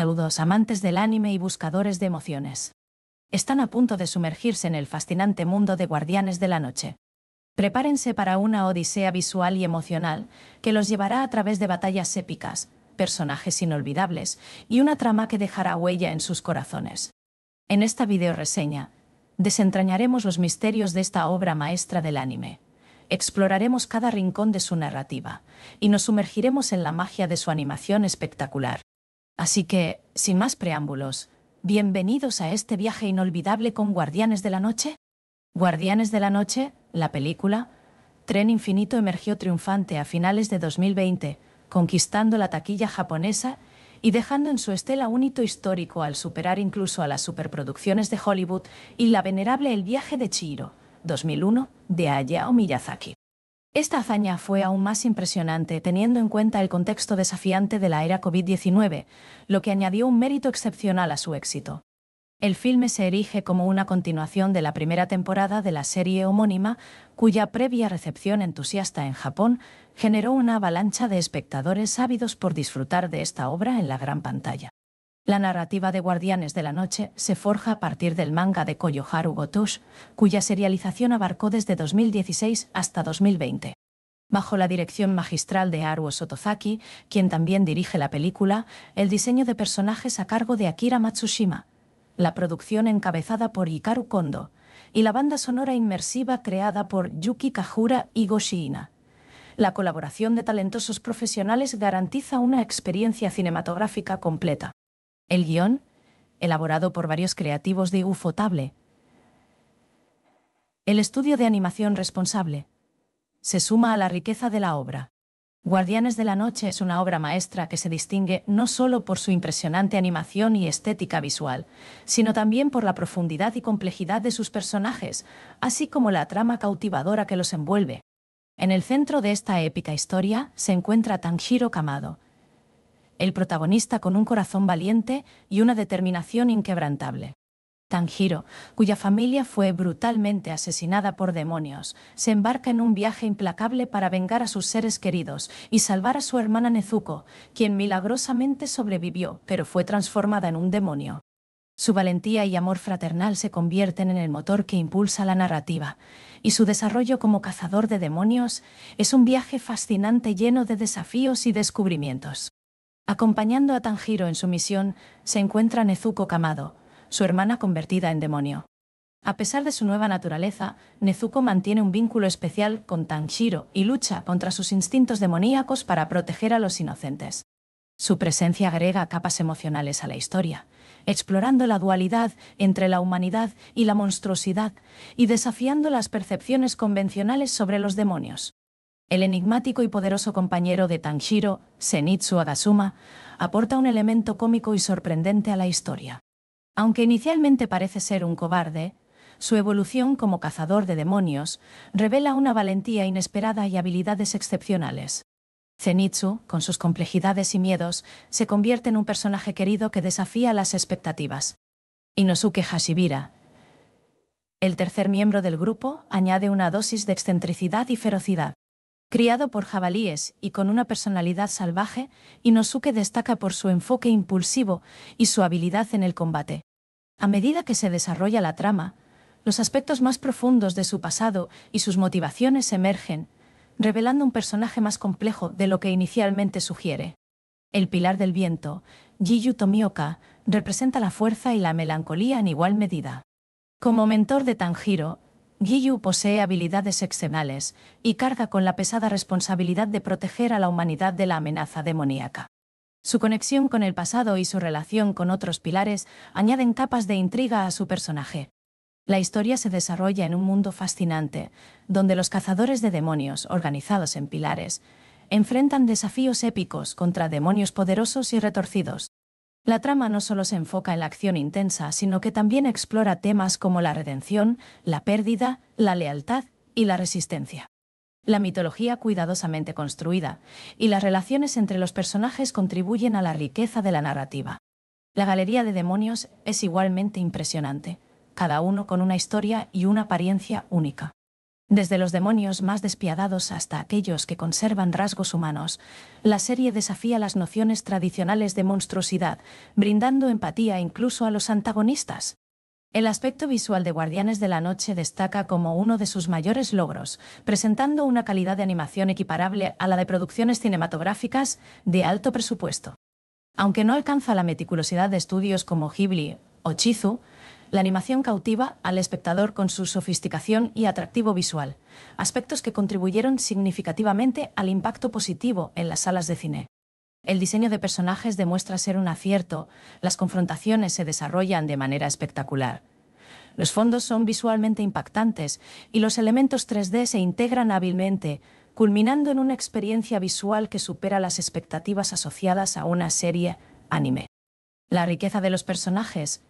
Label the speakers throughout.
Speaker 1: Saludos amantes del anime y buscadores de emociones. Están a punto de sumergirse en el fascinante mundo de Guardianes de la Noche. Prepárense para una odisea visual y emocional que los llevará a través de batallas épicas, personajes inolvidables y una trama que dejará huella en sus corazones. En esta videoreseña, desentrañaremos los misterios de esta obra maestra del anime. Exploraremos cada rincón de su narrativa y nos sumergiremos en la magia de su animación espectacular. Así que, sin más preámbulos, bienvenidos a este viaje inolvidable con Guardianes de la Noche. Guardianes de la Noche, la película, Tren Infinito emergió triunfante a finales de 2020, conquistando la taquilla japonesa y dejando en su estela un hito histórico al superar incluso a las superproducciones de Hollywood y la venerable El viaje de Chihiro, 2001, de Hayao Miyazaki. Esta hazaña fue aún más impresionante teniendo en cuenta el contexto desafiante de la era COVID-19, lo que añadió un mérito excepcional a su éxito. El filme se erige como una continuación de la primera temporada de la serie homónima, cuya previa recepción entusiasta en Japón generó una avalancha de espectadores ávidos por disfrutar de esta obra en la gran pantalla. La narrativa de Guardianes de la Noche se forja a partir del manga de Koyoharu Gotosh, cuya serialización abarcó desde 2016 hasta 2020. Bajo la dirección magistral de Haruo Sotozaki, quien también dirige la película, el diseño de personajes a cargo de Akira Matsushima, la producción encabezada por Hikaru Kondo y la banda sonora inmersiva creada por Yuki Kajura y Goshiina. La colaboración de talentosos profesionales garantiza una experiencia cinematográfica completa. El guión, elaborado por varios creativos de Ufotable. El estudio de animación responsable. Se suma a la riqueza de la obra. Guardianes de la Noche es una obra maestra que se distingue no solo por su impresionante animación y estética visual, sino también por la profundidad y complejidad de sus personajes, así como la trama cautivadora que los envuelve. En el centro de esta épica historia se encuentra Tanjiro Kamado, el protagonista con un corazón valiente y una determinación inquebrantable. Tanjiro, cuya familia fue brutalmente asesinada por demonios, se embarca en un viaje implacable para vengar a sus seres queridos y salvar a su hermana Nezuko, quien milagrosamente sobrevivió, pero fue transformada en un demonio. Su valentía y amor fraternal se convierten en el motor que impulsa la narrativa, y su desarrollo como cazador de demonios es un viaje fascinante lleno de desafíos y descubrimientos. Acompañando a Tanjiro en su misión, se encuentra Nezuko Kamado, su hermana convertida en demonio. A pesar de su nueva naturaleza, Nezuko mantiene un vínculo especial con Tanjiro y lucha contra sus instintos demoníacos para proteger a los inocentes. Su presencia agrega capas emocionales a la historia, explorando la dualidad entre la humanidad y la monstruosidad y desafiando las percepciones convencionales sobre los demonios. El enigmático y poderoso compañero de Tanjiro, Senitsu Adasuma, aporta un elemento cómico y sorprendente a la historia. Aunque inicialmente parece ser un cobarde, su evolución como cazador de demonios revela una valentía inesperada y habilidades excepcionales. Zenitsu, con sus complejidades y miedos, se convierte en un personaje querido que desafía las expectativas. Inosuke Hashibira. El tercer miembro del grupo añade una dosis de excentricidad y ferocidad. Criado por jabalíes y con una personalidad salvaje, Inosuke destaca por su enfoque impulsivo y su habilidad en el combate. A medida que se desarrolla la trama, los aspectos más profundos de su pasado y sus motivaciones emergen, revelando un personaje más complejo de lo que inicialmente sugiere. El pilar del viento, Jiyu Tomioka, representa la fuerza y la melancolía en igual medida. Como mentor de Tanjiro, Guiyu posee habilidades excepcionales y carga con la pesada responsabilidad de proteger a la humanidad de la amenaza demoníaca. Su conexión con el pasado y su relación con otros pilares añaden capas de intriga a su personaje. La historia se desarrolla en un mundo fascinante, donde los cazadores de demonios, organizados en pilares, enfrentan desafíos épicos contra demonios poderosos y retorcidos. La trama no solo se enfoca en la acción intensa, sino que también explora temas como la redención, la pérdida, la lealtad y la resistencia. La mitología cuidadosamente construida y las relaciones entre los personajes contribuyen a la riqueza de la narrativa. La galería de demonios es igualmente impresionante, cada uno con una historia y una apariencia única. Desde los demonios más despiadados hasta aquellos que conservan rasgos humanos, la serie desafía las nociones tradicionales de monstruosidad, brindando empatía incluso a los antagonistas. El aspecto visual de Guardianes de la Noche destaca como uno de sus mayores logros, presentando una calidad de animación equiparable a la de producciones cinematográficas de alto presupuesto. Aunque no alcanza la meticulosidad de estudios como Ghibli o Chizu, la animación cautiva al espectador con su sofisticación y atractivo visual, aspectos que contribuyeron significativamente al impacto positivo en las salas de cine. El diseño de personajes demuestra ser un acierto, las confrontaciones se desarrollan de manera espectacular. Los fondos son visualmente impactantes y los elementos 3D se integran hábilmente, culminando en una experiencia visual que supera las expectativas asociadas a una serie anime. La riqueza de los personajes,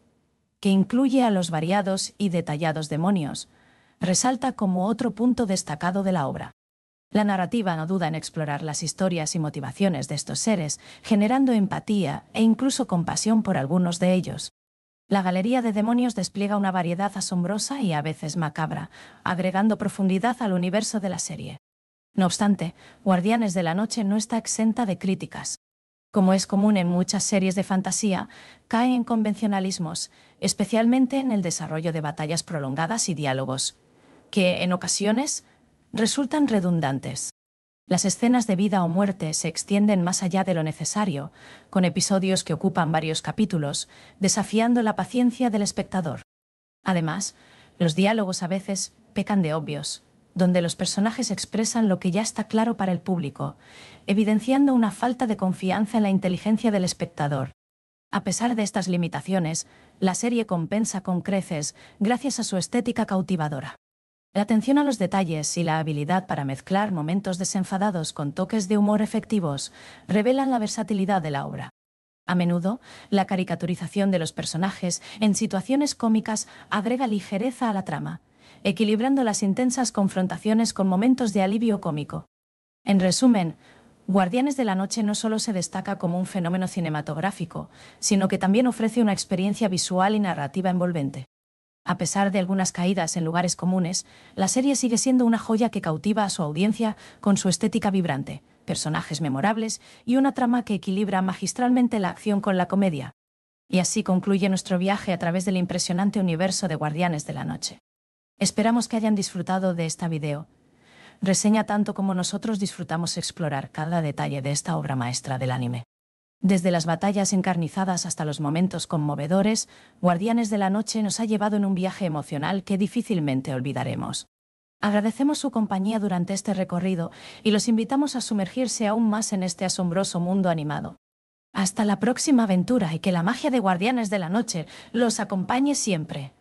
Speaker 1: que incluye a los variados y detallados demonios, resalta como otro punto destacado de la obra. La narrativa no duda en explorar las historias y motivaciones de estos seres, generando empatía e incluso compasión por algunos de ellos. La Galería de Demonios despliega una variedad asombrosa y a veces macabra, agregando profundidad al universo de la serie. No obstante, Guardianes de la Noche no está exenta de críticas. Como es común en muchas series de fantasía, caen en convencionalismos, especialmente en el desarrollo de batallas prolongadas y diálogos, que, en ocasiones, resultan redundantes. Las escenas de vida o muerte se extienden más allá de lo necesario, con episodios que ocupan varios capítulos, desafiando la paciencia del espectador. Además, los diálogos a veces pecan de obvios, donde los personajes expresan lo que ya está claro para el público, evidenciando una falta de confianza en la inteligencia del espectador. A pesar de estas limitaciones, la serie compensa con creces gracias a su estética cautivadora. La atención a los detalles y la habilidad para mezclar momentos desenfadados con toques de humor efectivos revelan la versatilidad de la obra. A menudo, la caricaturización de los personajes en situaciones cómicas agrega ligereza a la trama, equilibrando las intensas confrontaciones con momentos de alivio cómico. En resumen, Guardianes de la Noche no solo se destaca como un fenómeno cinematográfico, sino que también ofrece una experiencia visual y narrativa envolvente. A pesar de algunas caídas en lugares comunes, la serie sigue siendo una joya que cautiva a su audiencia con su estética vibrante, personajes memorables y una trama que equilibra magistralmente la acción con la comedia. Y así concluye nuestro viaje a través del impresionante universo de Guardianes de la Noche. Esperamos que hayan disfrutado de este video. Reseña tanto como nosotros disfrutamos explorar cada detalle de esta obra maestra del anime. Desde las batallas encarnizadas hasta los momentos conmovedores, Guardianes de la Noche nos ha llevado en un viaje emocional que difícilmente olvidaremos. Agradecemos su compañía durante este recorrido y los invitamos a sumergirse aún más en este asombroso mundo animado. Hasta la próxima aventura y que la magia de Guardianes de la Noche los acompañe siempre.